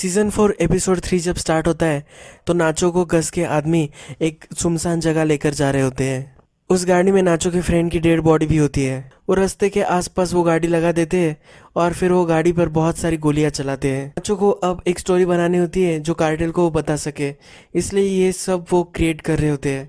season four episode three जब start होता है तो नाचो को गस के आदमी एक सुमसान जगह लेकर जा रहे होते हैं उस गाड़ी में नाचो के फ्रेंड की डेड बॉडी भी होती है वो रास्ते के आसपास वो गाड़ी लगा देते हैं और फिर वो गाड़ी पर बहुत सारी गोलियां चलाते हैं नाचो को अब एक स्टोरी बनानी होती है जो कार्टेल को बता सके इसलिए ये सब वो क्रिएट कर रहे होते हैं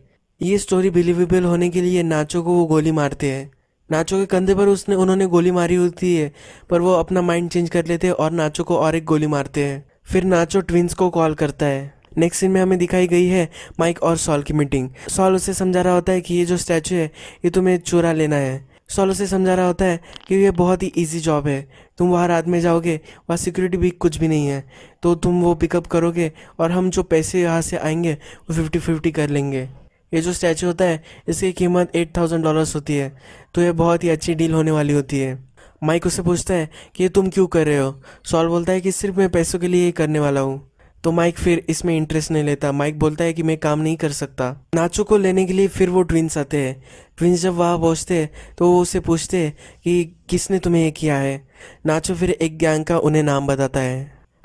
ये स्टोरी बिलीवेबल होने के लिए नाचो को वो गोली मारते हैं नाचो के कंधे पर उसने उन्होंने गोली मारी होती है पर वो अपना माइंड चेंज कर लेते हैं और नाचो को और एक गोली मारते हैं फिर नाचो ट्विंस को कॉल करता है नेक्स्ट सीन में हमें दिखाई गई है माइक और सॉल की मीटिंग सॉल उसे समझा रहा होता है कि ये जो स्टैचू है ये तुम्हें चुरा लेना है सॉल उसे समझा रहा होता है कि ये बहुत ही इजी जॉब है तुम वहाँ रात में जाओगे वहाँ सिक्योरिटी भी कुछ भी नहीं है तो तुम वो पिकअप करोगे और हम जो पैसे यहाँ से आएंगे वो फिफ्टी फिफ्टी कर लेंगे ये जो स्टैचू होता है इसकी कीमत एट थाउजेंड डॉलर्स होती है तो ये बहुत ही अच्छी डील होने वाली होती है माइक उसे पूछता है कि ये तुम क्यों कर रहे हो सॉल बोलता है कि सिर्फ मैं पैसों के लिए ही करने वाला हूँ तो माइक फिर इसमें इंटरेस्ट नहीं लेता माइक बोलता है कि मैं काम नहीं कर सकता नाचो को लेने के लिए फिर वो ट्विंस आते हैं ट्विंस जब वहाँ पहुँचते हैं तो वो उसे पूछते हैं कि किसने तुम्हें ये किया है नाचो फिर एक गैंग का उन्हें नाम बताता है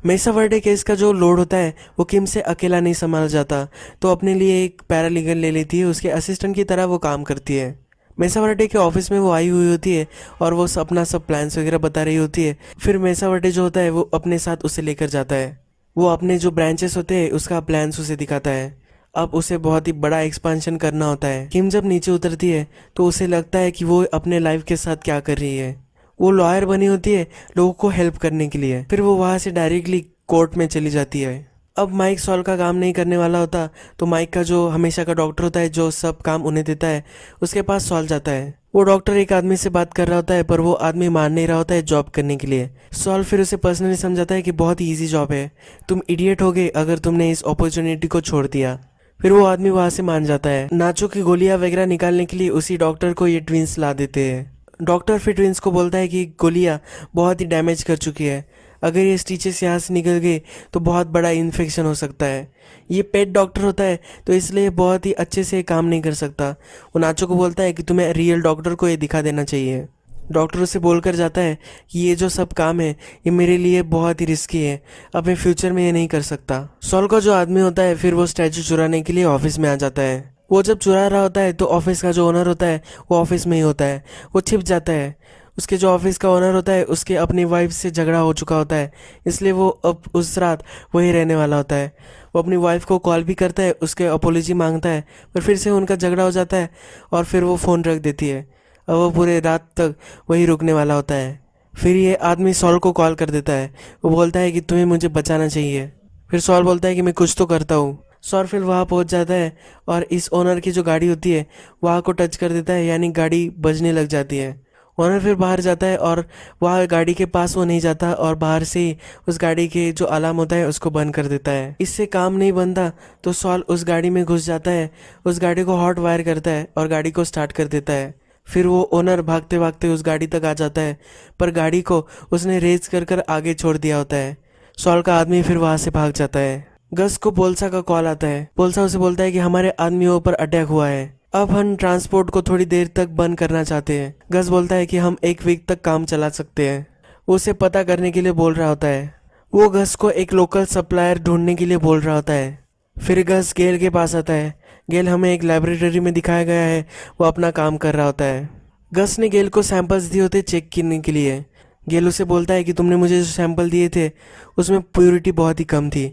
मेसा वर्डे केस का जो लोड होता है वो किम से अकेला नहीं संभाल जाता तो अपने लिए एक पैरालीगल ले लेती है उसके असिस्टेंट की तरह वो काम करती है मेसावटे के ऑफिस में वो आई हुई होती है और वो अपना सब प्लान्स वगैरह बता रही होती है फिर मेसावटे जो होता है वो अपने साथ उसे लेकर जाता है वो अपने जो ब्रांचेस होते हैं उसका प्लान्स उसे दिखाता है अब उसे बहुत ही बड़ा एक्सपांशन करना होता है किम जब नीचे उतरती है तो उसे लगता है कि वो अपने लाइफ के साथ क्या कर रही है वो लॉयर बनी होती है लोगों को हेल्प करने के लिए फिर वो वहाँ से डायरेक्टली कोर्ट में चली जाती है अब माइक सॉल्व का काम नहीं करने वाला होता तो माइक का जो हमेशा का डॉक्टर होता है जो सब काम उन्हें देता है उसके पास सॉल्व जाता है वो डॉक्टर एक आदमी से बात कर रहा होता है पर वो आदमी मान नहीं रहा होता है जॉब करने के लिए सॉल्व फिर उसे पर्सनली समझाता है कि बहुत ही ईजी जॉब है तुम इडियट हो गए अगर तुमने इस अपॉर्चुनिटी को छोड़ दिया फिर वो आदमी वहां से मान जाता है नाचो की गोलियां वगैरह निकालने के लिए उसी डॉक्टर को ये ट्विंस ला देते हैं डॉक्टर फिर ट्विंस को बोलता है कि गोलियां बहुत ही डैमेज कर चुकी है अगर ये स्टीचेस यहाँ से निकल गए तो बहुत बड़ा इन्फेक्शन हो सकता है ये पेट डॉक्टर होता है तो इसलिए बहुत ही अच्छे से काम नहीं कर सकता वो नाचो को बोलता है कि तुम्हें रियल डॉक्टर को ये दिखा देना चाहिए डॉक्टर उसे बोल कर जाता है कि ये जो सब काम है ये मेरे लिए बहुत ही रिस्की है अब मैं फ्यूचर में ये नहीं कर सकता सॉल का जो आदमी होता है फिर वो स्टैचू चुराने के लिए ऑफिस में आ जाता है वो जब चुरा रहा होता है तो ऑफिस का जो ओनर होता है वो ऑफिस में ही होता है वो छिप जाता है उसके जो ऑफिस का ओनर होता है उसके अपनी वाइफ से झगड़ा हो चुका होता है इसलिए वो अब उस रात वही रहने वाला होता है वो अपनी वाइफ को कॉल भी करता है उसके अपोलॉजी मांगता है पर फिर से उनका झगड़ा हो जाता है और फिर वो फ़ोन रख देती है और वो पूरे रात तक वही रुकने वाला होता है फिर ये आदमी सॉल को कॉल कर देता है वो बोलता है कि तुम्हें मुझे बचाना चाहिए फिर सॉल बोलता है कि मैं कुछ तो करता हूँ सॉल फिर वहाँ पहुँच जाता है और इस ओनर की जो गाड़ी होती है वहाँ को टच कर देता है यानी गाड़ी बजने लग जाती है वॉर्नर फिर बाहर जाता है और वहाँ गाड़ी के पास वो नहीं जाता और बाहर से ही उस गाड़ी के जो अलार्म होता है उसको बंद कर देता है इससे काम नहीं बनता तो सॉल उस गाड़ी में घुस जाता है उस गाड़ी को हॉट वायर करता है और गाड़ी को स्टार्ट कर देता है फिर वो ओनर भागते भागते उस गाड़ी तक आ जाता है पर गाड़ी को उसने रेस कर कर आगे छोड़ दिया होता है सॉल का आदमी फिर वहाँ से भाग जाता है गस को बोलसा का कॉल आता है बोलसा उसे बोलता है कि हमारे आदमी ऊपर अटैक हुआ है अब हम ट्रांसपोर्ट को थोड़ी देर तक बंद करना चाहते हैं गस बोलता है कि हम एक वीक तक काम चला सकते हैं उसे पता करने के लिए बोल रहा होता है वो गस को एक लोकल सप्लायर ढूंढने के लिए बोल रहा होता है फिर गस गेल के पास आता है गेल हमें एक लाइब्रेरी में दिखाया गया है वो अपना काम कर रहा होता है गस ने गेल को सैंपल्स दिए होते चेक करने के लिए गेल उसे बोलता है कि तुमने मुझे जो सैंपल दिए थे उसमें प्योरिटी बहुत ही कम थी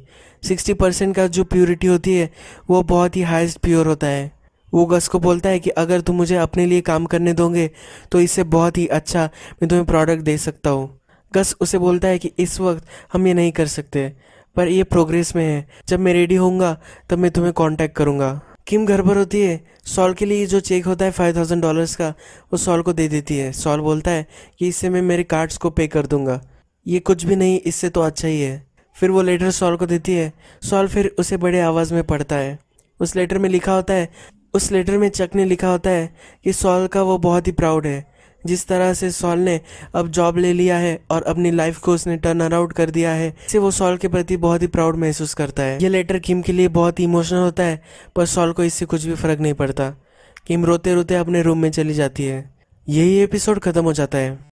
सिक्सटी परसेंट का जो प्योरिटी होती है वो बहुत ही हाइस्ट प्योर होता है वो गस को बोलता है कि अगर तुम मुझे अपने लिए काम करने दोगे तो इससे बहुत ही अच्छा मैं तुम्हें प्रोडक्ट दे सकता हूँ गस उसे बोलता है कि इस वक्त हम ये नहीं कर सकते पर ये प्रोग्रेस में है जब मैं रेडी होऊंगा तब मैं तुम्हें कांटेक्ट करूंगा किम घर पर होती है सॉल के लिए जो चेक होता है फाइव थाउजेंड डॉलर्स का वो सॉल को दे देती है सॉल बोलता है कि इससे मैं मेरे कार्ड्स को पे कर दूंगा ये कुछ भी नहीं इससे तो अच्छा ही है फिर वो लेटर सॉल को देती है सॉल फिर उसे बड़े आवाज़ में पढ़ता है उस लेटर में लिखा होता है उस लेटर में चक ने लिखा होता है कि सॉल का वो बहुत ही प्राउड है जिस तरह से सॉल ने अब जॉब ले लिया है और अपनी लाइफ को उसने टर्न अराउट कर दिया है इससे वो सॉल के प्रति बहुत ही प्राउड महसूस करता है ये लेटर किम के लिए बहुत ही इमोशनल होता है पर सॉल को इससे कुछ भी फर्क नहीं पड़ता किम रोते रोते अपने रूम में चली जाती है यही एपिसोड ख़त्म हो जाता है